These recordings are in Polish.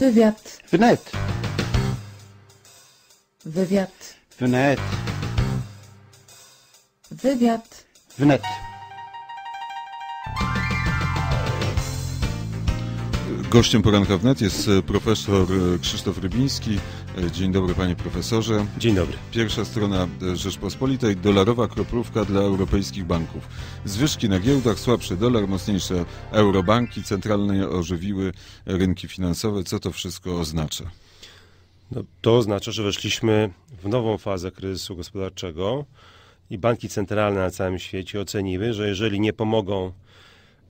Bewerbt. Beneid. Bewerbt. Beneid. Bewerbt. Beneid. Gościem poranka wnet jest e, profesor e, Krzysztof Rybiński. E, dzień dobry panie profesorze. Dzień dobry. Pierwsza strona Rzeczpospolitej, dolarowa kroplówka dla europejskich banków. Zwyżki na giełdach, słabszy dolar, mocniejsze eurobanki, centralne ożywiły rynki finansowe. Co to wszystko oznacza? No, to oznacza, że weszliśmy w nową fazę kryzysu gospodarczego i banki centralne na całym świecie oceniły, że jeżeli nie pomogą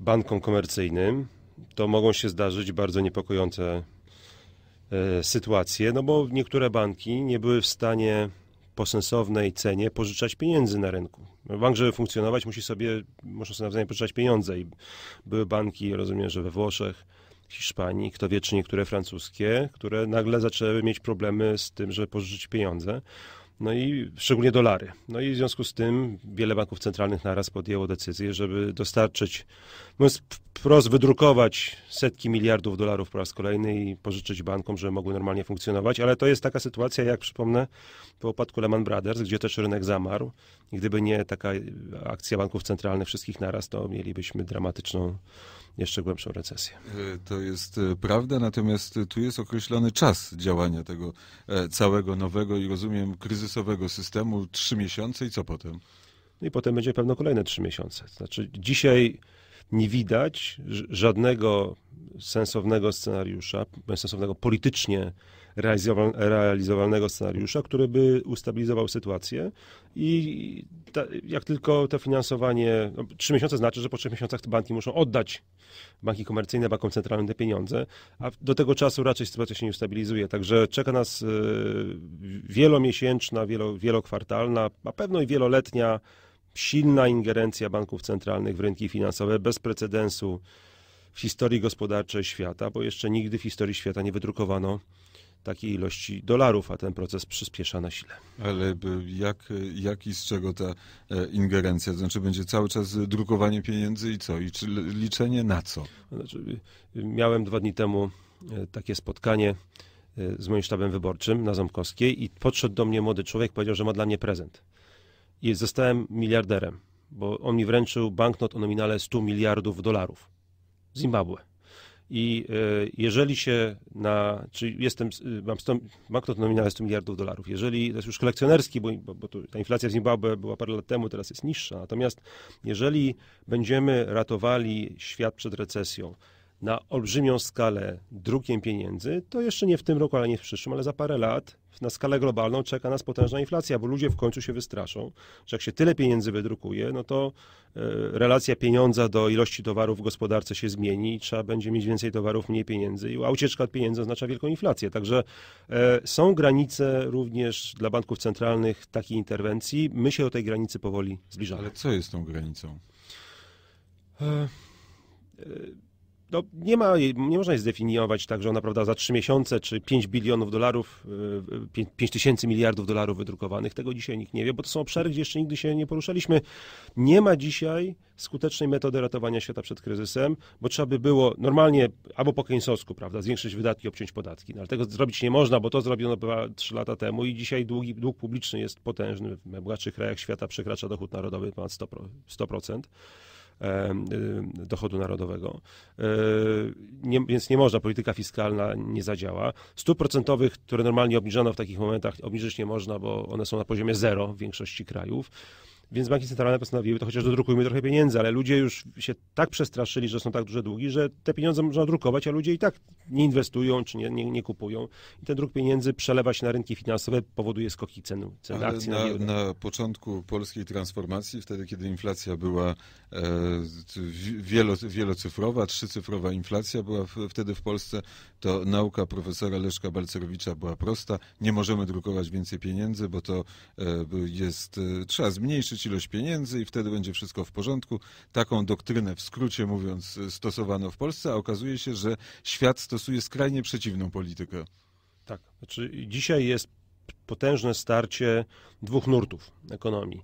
bankom komercyjnym, to mogą się zdarzyć bardzo niepokojące e, sytuacje, no bo niektóre banki nie były w stanie po sensownej cenie pożyczać pieniędzy na rynku. No, bank, żeby funkcjonować, musi sobie, muszą sobie nawzajem pożyczać pieniądze i były banki, rozumiem, że we Włoszech, Hiszpanii, kto wie czy niektóre francuskie, które nagle zaczęły mieć problemy z tym, żeby pożyczyć pieniądze no i szczególnie dolary. No i w związku z tym wiele banków centralnych naraz podjęło decyzję, żeby dostarczyć, mówiąc wprost, wydrukować setki miliardów dolarów po raz kolejny i pożyczyć bankom, żeby mogły normalnie funkcjonować. Ale to jest taka sytuacja, jak przypomnę, po upadku Lehman Brothers, gdzie też rynek zamarł. Gdyby nie taka akcja banków centralnych wszystkich naraz, to mielibyśmy dramatyczną, jeszcze głębszą recesję. E, to jest e, prawda, natomiast tu jest określony czas działania tego e, całego nowego i rozumiem kryzysowego systemu, trzy miesiące i co potem? No i potem będzie pewno kolejne trzy miesiące. Znaczy dzisiaj nie widać żadnego sensownego scenariusza, sensownego politycznie realizowalnego scenariusza, który by ustabilizował sytuację i ta, jak tylko to finansowanie, no, miesiące znaczy, że po trzech miesiącach te banki muszą oddać, banki komercyjne, bankom centralnym te pieniądze, a do tego czasu raczej sytuacja się nie ustabilizuje, także czeka nas y, wielomiesięczna, wielo, wielokwartalna, a pewno i wieloletnia silna ingerencja banków centralnych w rynki finansowe bez precedensu w historii gospodarczej świata, bo jeszcze nigdy w historii świata nie wydrukowano takiej ilości dolarów, a ten proces przyspiesza na sile. Ale jak, jak i z czego ta e, ingerencja? Znaczy będzie cały czas drukowanie pieniędzy i co? I czy liczenie na co? Znaczy, miałem dwa dni temu e, takie spotkanie e, z moim sztabem wyborczym na Ząbkowskiej i podszedł do mnie młody człowiek, powiedział, że ma dla mnie prezent. I zostałem miliarderem, bo on mi wręczył banknot o nominale 100 miliardów dolarów. Zimbabwe. I e, jeżeli się na, czy jestem, e, mam 100, banknot nominalny 100 miliardów dolarów, jeżeli, to jest już kolekcjonerski, bo, bo, bo ta inflacja w Zimbabwe była parę lat temu, teraz jest niższa, natomiast jeżeli będziemy ratowali świat przed recesją, na olbrzymią skalę drukiem pieniędzy, to jeszcze nie w tym roku, ale nie w przyszłym, ale za parę lat na skalę globalną czeka nas potężna inflacja, bo ludzie w końcu się wystraszą, że jak się tyle pieniędzy wydrukuje, no to e, relacja pieniądza do ilości towarów w gospodarce się zmieni i trzeba będzie mieć więcej towarów, mniej pieniędzy, a ucieczka od pieniędzy oznacza wielką inflację. Także e, są granice również dla banków centralnych takiej interwencji. My się do tej granicy powoli zbliżamy. Ale co jest tą granicą? E, e no, nie, ma, nie można jej zdefiniować tak, że ona prawda, za 3 miesiące czy 5 bilionów dolarów, 5, y, tysięcy miliardów dolarów wydrukowanych. Tego dzisiaj nikt nie wie, bo to są obszary, gdzie jeszcze nigdy się nie poruszaliśmy. Nie ma dzisiaj skutecznej metody ratowania świata przed kryzysem, bo trzeba by było normalnie albo po Keynesowsku, prawda, zwiększyć wydatki, obciąć podatki. No, ale tego zrobić nie można, bo to zrobiono 3 lata temu i dzisiaj długi, dług publiczny jest potężny. W bogatszych krajach świata przekracza dochód narodowy ponad 100%. 100%. E, e, dochodu narodowego. E, nie, więc nie można, polityka fiskalna nie zadziała. Stóp procentowych, które normalnie obniżano w takich momentach, obniżyć nie można, bo one są na poziomie zero w większości krajów. Więc banki centralne postanowiły, to chociaż dodrukujmy trochę pieniędzy, ale ludzie już się tak przestraszyli, że są tak duże długi, że te pieniądze można drukować, a ludzie i tak nie inwestują czy nie, nie, nie kupują. I ten druk pieniędzy przelewa się na rynki finansowe, powoduje skoki cen, cen akcji. Na, na, na początku polskiej transformacji, wtedy kiedy inflacja była e, wielo, wielocyfrowa, trzycyfrowa inflacja była w, wtedy w Polsce, to nauka profesora Leszka Balcerowicza była prosta. Nie możemy drukować więcej pieniędzy, bo to e, jest, e, trzeba zmniejszyć wystarczyć ilość pieniędzy i wtedy będzie wszystko w porządku. Taką doktrynę, w skrócie mówiąc, e, stosowano w Polsce, a okazuje się, że świat stosuje skrajnie przeciwną politykę. Tak, znaczy dzisiaj jest potężne starcie dwóch nurtów ekonomii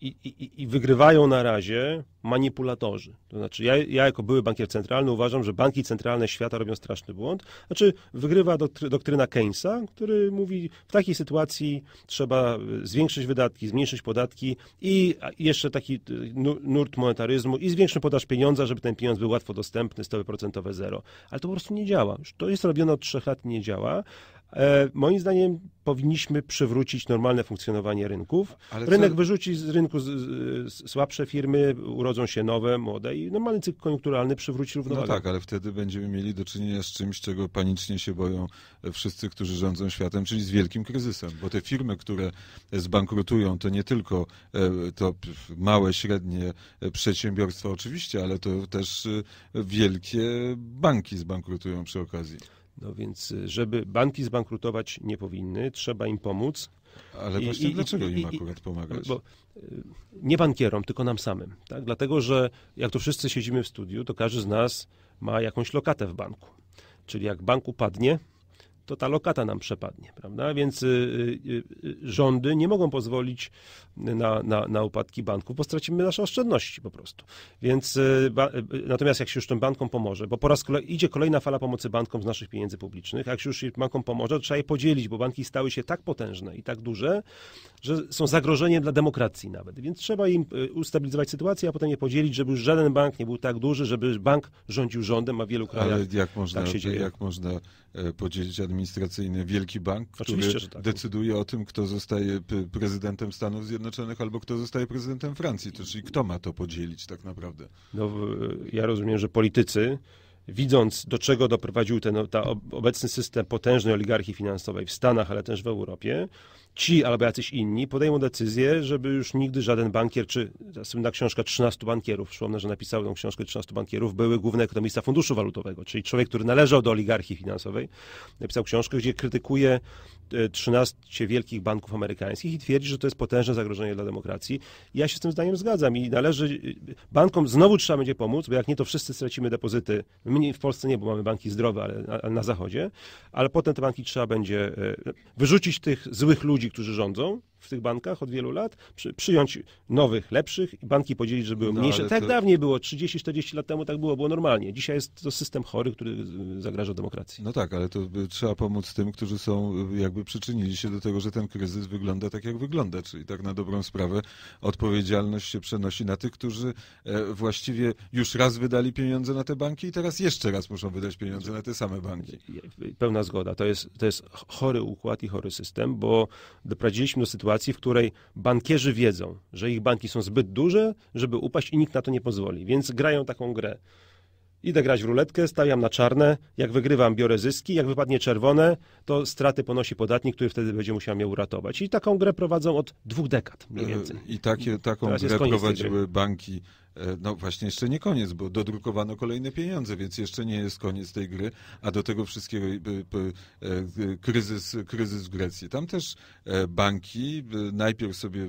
i, i, wygrywają na razie manipulatorzy. To znaczy, ja, ja, jako były bankier centralny uważam, że banki centralne świata robią straszny błąd. Znaczy, wygrywa doktryna Keynesa, który mówi, w takiej sytuacji trzeba zwiększyć wydatki, zmniejszyć podatki i jeszcze taki y, nurt monetaryzmu i zwiększyć podaż pieniądza, żeby ten pieniądz był łatwo dostępny, stopy procentowe zero. Ale to po prostu nie działa. To jest robione od trzech lat, nie działa. E, moim zdaniem powinniśmy przywrócić normalne funkcjonowanie rynków. Ale Rynek co... wyrzuci z rynku z, z, słabsze firmy, urodzą się nowe, młode i normalny cykl koniunkturalny przywróci no równowagę. No tak, ale wtedy będziemy mieli do czynienia z czymś, czego panicznie się boją e, wszyscy, którzy rządzą światem, czyli z wielkim kryzysem, bo te firmy, które e, zbankrutują, to nie tylko to małe, średnie przedsiębiorstwa oczywiście, ale to też wielkie banki zbankrutują przy okazji. No więc, y, żeby banki zbankrutować nie powinny, trzeba im pomóc. Ale właśnie I, dlaczego i, im akurat pomagać? Bo, y, nie bankierom, tylko nam samym. Tak? Dlatego, że jak to wszyscy siedzimy w studiu, to każdy z nas ma jakąś lokatę w banku. Czyli jak bank upadnie, to ta lokata nam przepadnie, prawda? Więc y, y, y, rządy nie mogą pozwolić na, na, na upadki banków, bo stracimy nasze oszczędności po prostu. Więc natomiast jak się już tym bankom pomoże, bo po raz kolejny idzie kolejna fala pomocy bankom z naszych pieniędzy publicznych, jak się już bankom pomoże, to trzeba je podzielić, bo banki stały się tak potężne i tak duże, że są zagrożeniem dla demokracji nawet. Więc trzeba im ustabilizować sytuację, a potem je podzielić, żeby już żaden bank nie był tak duży, żeby bank rządził rządem, a w wielu krajach Ale jak można, tak się dzieje. Jak można e, podzielić administrację administracyjny wielki bank, który tak. decyduje o tym, kto zostaje prezydentem Stanów Zjednoczonych albo kto zostaje prezydentem Francji. To czyli kto ma to podzielić tak naprawdę? No, ja rozumiem, że politycy widząc, do czego doprowadził ten ta obecny system potężnej oligarchii finansowej w Stanach, ale też w Europie, ci albo jacyś inni podejmą decyzję, żeby już nigdy żaden bankier, czy słynna książka 13 bankierów, przypomnę, że napisał tą książkę 13 bankierów, były główny ekonomista Funduszu Walutowego, czyli człowiek, który należał do oligarchii finansowej, napisał książkę, gdzie krytykuje 13 e, wielkich banków amerykańskich i twierdzi, że to jest potężne zagrożenie dla demokracji. Ja się z tym zdaniem zgadzam i należy, e, bankom znowu trzeba będzie pomóc, bo jak nie, to wszyscy stracimy depozyty. w Polsce nie, bo mamy banki zdrowe, ale na, na zachodzie, ale potem te banki trzeba będzie e, wyrzucić tych złych ludzi, ludzi, którzy rządzą, w tych bankach od wielu lat, przy, przyjąć nowych, lepszych i banki podzielić, żeby były no, mniejsze. Tak to... dawniej było, 30-40 lat temu tak było, było normalnie. Dzisiaj jest to system chory, który y, zagraża demokracji. No tak, ale to trzeba pomóc tym, którzy są, y, jakby przyczynili się do tego, że ten kryzys wygląda tak, jak wygląda, czyli tak na dobrą sprawę odpowiedzialność się przenosi na tych, którzy e, właściwie już raz wydali pieniądze na te banki i teraz jeszcze raz muszą wydać pieniądze na te same banki. Pełna zgoda. To jest, to jest chory układ i chory system, bo doprowadziliśmy do sytuacji, sytuacji, w której bankierzy wiedzą, że ich banki są zbyt duże, żeby upaść i nikt na to nie pozwoli, więc grają taką grę. Idę grać w ruletkę, stawiam na czarne, jak wygrywam biorę zyski, jak wypadnie czerwone, to straty ponosi podatnik, który wtedy będzie musiał je uratować. I taką grę prowadzą od dwóch dekad mniej e, więcej. I takie, taką grę prowadziły banki. E, no właśnie jeszcze nie koniec, bo dodrukowano kolejne pieniądze, więc jeszcze nie jest koniec tej gry, a do tego wszystkiego e, kryzys, kryzys w Grecji. Tam też banki najpierw sobie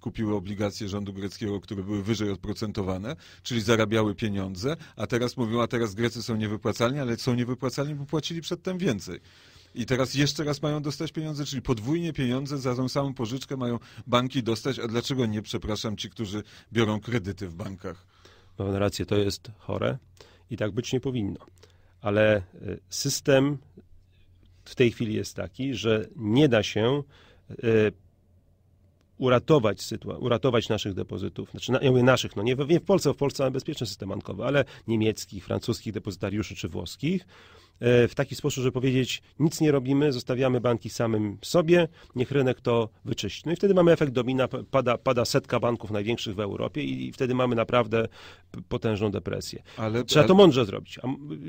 kupiły obligacje rządu greckiego, które były wyżej odprocentowane, czyli zarabiały pieniądze, a teraz mówią, a teraz Grecy są niewypłacalni, ale są niewypłacalni, bo płacili przedtem więcej. I teraz jeszcze raz mają dostać pieniądze, czyli podwójnie pieniądze za tą samą pożyczkę mają banki dostać, a dlaczego nie, przepraszam, ci, którzy biorą kredyty w bankach? Ma pan rację, to jest chore i tak być nie powinno. Ale e, system w tej chwili jest taki, że nie da się e, uratować sytuację, uratować naszych depozytów. Znaczy, ja mówię naszych, no nie w, nie w Polsce, w Polsce mamy bezpieczny system bankowy, ale niemieckich, francuskich depozytariuszy czy włoskich e, w taki sposób, żeby powiedzieć, nic nie robimy, zostawiamy banki samym sobie, niech rynek to wyczyści. No i wtedy mamy efekt domina, pada, pada setka banków największych w Europie i, wtedy mamy naprawdę potężną depresję. Ale, Trzeba ale, to mądrze zrobić. A,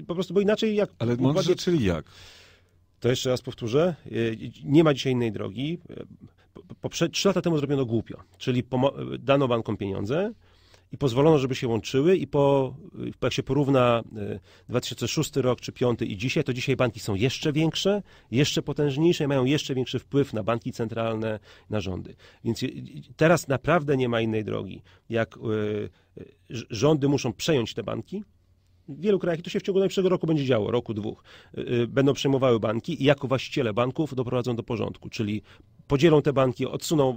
po prostu, bo inaczej jak... Ale mądrze, czyli jak? To jeszcze raz powtórzę, e, nie ma dzisiaj innej drogi. Trzy lata temu zrobiono głupio, czyli dano bankom pieniądze i pozwolono, żeby się łączyły i po, y, jak się porówna 2006 y, rok czy 5 i dzisiaj, to dzisiaj banki są jeszcze większe, jeszcze potężniejsze i mają jeszcze większy wpływ na banki centralne, na rządy. Więc teraz naprawdę nie ma innej drogi, jak y, rządy muszą przejąć te banki, w wielu krajach, i to się w ciągu najbliższego roku będzie działo, roku, dwóch, będą przejmowały banki i jako właściciele banków doprowadzą do porządku, czyli podzielą te banki, odsuną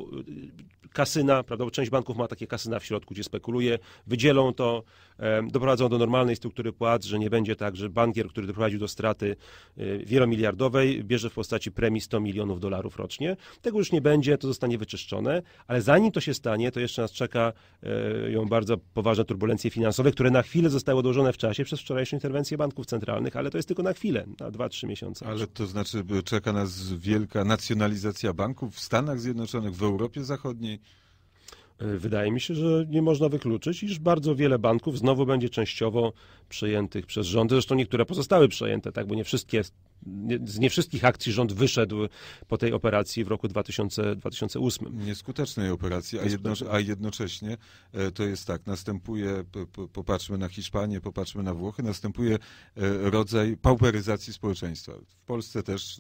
kasyna, prawda, bo część banków ma takie kasyna w środku, gdzie spekuluje, wydzielą to, e, doprowadzą do normalnej struktury płat, że nie będzie tak, że bankier, który doprowadził do straty e, wielomiliardowej, bierze w postaci premii 100 milionów dolarów rocznie. Tego już nie będzie, to zostanie wyczyszczone, ale zanim to się stanie, to jeszcze nas czeka e, ją bardzo poważne turbulencje finansowe, które na chwilę zostały odłożone w czasie przez wczorajszą interwencję banków centralnych, ale to jest tylko na chwilę, na 2-3 miesiące. Ale to znaczy czeka nas wielka nacjonalizacja banków w Stanach Zjednoczonych, w Europie Zachodniej? E, wydaje mi się, że nie można wykluczyć, iż bardzo wiele banków znowu będzie częściowo przejętych przez rząd. Zresztą niektóre pozostały przejęte, tak, bo nie wszystkie, nie, z nie wszystkich akcji rząd wyszedł po tej operacji w roku 2000, 2008. Nieskutecznej operacji, a, jedno, a jednocześnie e, to jest tak, następuje, popatrzmy na Hiszpanię, popatrzmy na Włochy, następuje e, rodzaj pauperyzacji społeczeństwa. W Polsce też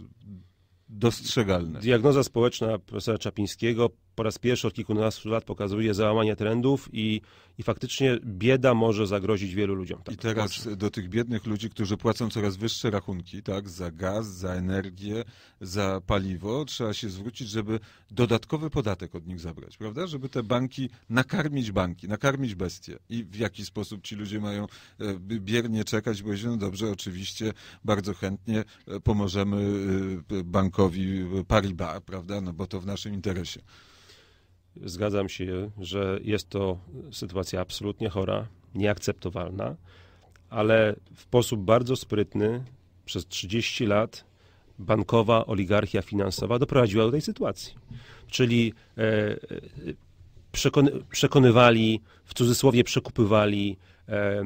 dostrzegalne. Diagnoza społeczna profesora Czapińskiego, po raz pierwszy od kilkunastu lat pokazuje załamanie trendów i, i faktycznie bieda może zagrozić wielu ludziom. Tak, I teraz do tych biednych ludzi, którzy płacą coraz wyższe rachunki tak, za gaz, za energię, za paliwo, trzeba się zwrócić, żeby dodatkowy podatek od nich zabrać, prawda? Żeby te banki, nakarmić banki, nakarmić bestie. I w jaki sposób ci ludzie mają e, biernie czekać, bo no dobrze, oczywiście, bardzo chętnie e, pomożemy e, bankowi Paribas, prawda? No bo to w naszym interesie. Zgadzam się, że jest to sytuacja absolutnie chora, nieakceptowalna, ale w sposób bardzo sprytny przez 30 lat bankowa oligarchia finansowa doprowadziła do tej sytuacji. Czyli e, e, przekonywali, w cudzysłowie przekupywali, E, e,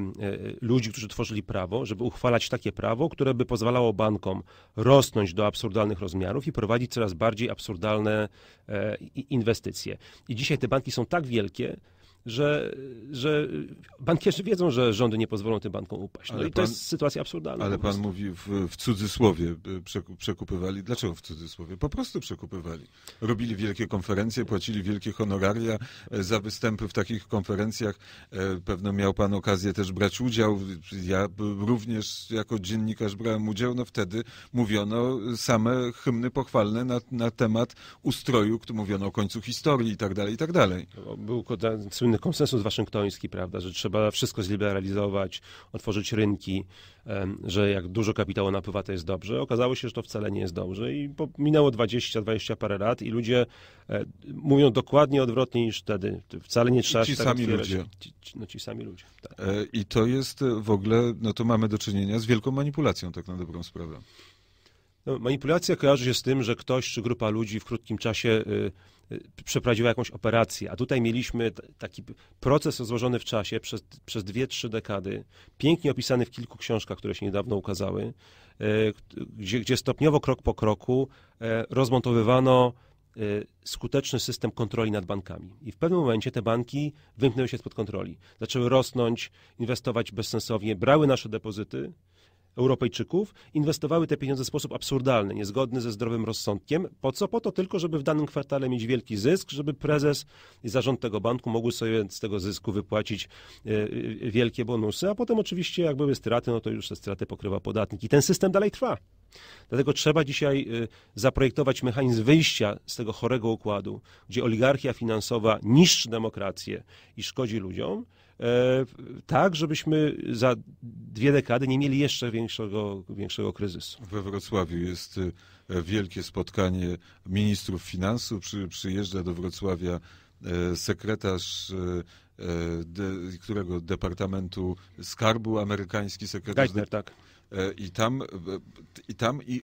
ludzi, którzy tworzyli prawo, żeby uchwalać takie prawo, które by pozwalało bankom rosnąć do absurdalnych rozmiarów i prowadzić coraz bardziej absurdalne e, inwestycje. I dzisiaj te banki są tak wielkie, że, że bankierzy wiedzą, że rządy nie pozwolą tym bankom upaść. No ale i pan, to jest sytuacja absurdalna. Ale pan mówi w, w cudzysłowie y, przekupywali. Dlaczego w cudzysłowie? Po prostu przekupywali. Robili wielkie konferencje, płacili wielkie honoraria e, za występy w takich konferencjach. E, pewno miał pan okazję też brać udział. Ja również jako dziennikarz brałem udział. No wtedy mówiono same hymny pochwalne na, na temat ustroju, mówiono o końcu historii i tak dalej, i tak dalej. No, był słynny pewien konsensus waszyngtoński, prawda, że trzeba wszystko zliberalizować, otworzyć rynki, że jak dużo kapitału napływa, to jest dobrze. Okazało się, że to wcale nie jest dobrze i minęło 20, 20 parę lat i ludzie e, mówią dokładnie odwrotnie niż wtedy. Wcale nie trzeba... ci tak sami ludzie. no ci sami ludzie. Tak. E, I to jest w ogóle, no to mamy do czynienia z wielką manipulacją, tak na dobrą sprawę. No, manipulacja kojarzy się z tym, że ktoś czy grupa ludzi w krótkim czasie y, y, przeprowadziła jakąś operację, a tutaj mieliśmy taki proces rozłożony w czasie przez, przez dwie, trzy dekady, pięknie opisany w kilku książkach, które się niedawno ukazały, y, gdzie, gdzie stopniowo, krok po kroku rozmontowywano skuteczny system kontroli nad bankami. I w pewnym momencie te banki wymknęły się spod kontroli. Zaczęły rosnąć, inwestować bezsensownie, brały nasze depozyty, Europejczyków inwestowały te pieniądze w sposób absurdalny, niezgodny ze zdrowym rozsądkiem. Po co? Po to tylko, żeby w danym kwartale mieć wielki zysk, żeby prezes i zarząd tego banku mogły sobie z tego zysku wypłacić e, e, wielkie bonusy, a potem oczywiście jak były straty, no to już te straty pokrywa podatnik. I ten system dalej trwa. Dlatego trzeba dzisiaj e, zaprojektować mechanizm wyjścia z tego chorego układu, gdzie oligarchia finansowa niszczy demokrację i szkodzi ludziom, E, tak, żebyśmy za dwie dekady nie mieli jeszcze większego, większego kryzysu. We Wrocławiu jest e, wielkie spotkanie ministrów finansów. Przy, przyjeżdża do Wrocławia e, sekretarz de, którego Departamentu Skarbu amerykański sekretarz. Geithner, tak. I tam, I tam i